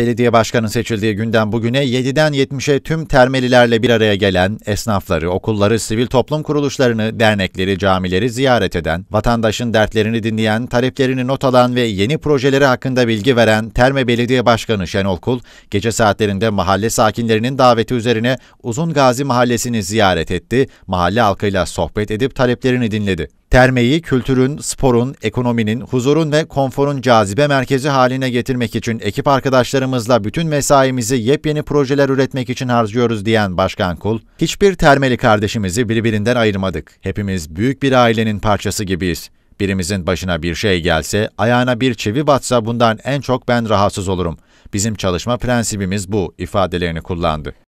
Belediye başkanı seçildiği günden bugüne 7'den 70'e tüm termelilerle bir araya gelen, esnafları, okulları, sivil toplum kuruluşlarını, dernekleri, camileri ziyaret eden, vatandaşın dertlerini dinleyen, taleplerini not alan ve yeni projeleri hakkında bilgi veren Terme Belediye Başkanı Şenol Kul, gece saatlerinde mahalle sakinlerinin daveti üzerine Uzun Gazi Mahallesi'ni ziyaret etti, mahalle halkıyla sohbet edip taleplerini dinledi. Termeyi kültürün, sporun, ekonominin, huzurun ve konforun cazibe merkezi haline getirmek için ekip arkadaşlarımızla bütün mesaimizi yepyeni projeler üretmek için harcıyoruz diyen Başkan Kul, hiçbir termeli kardeşimizi birbirinden ayırmadık. Hepimiz büyük bir ailenin parçası gibiyiz. Birimizin başına bir şey gelse, ayağına bir çivi batsa bundan en çok ben rahatsız olurum. Bizim çalışma prensibimiz bu ifadelerini kullandı.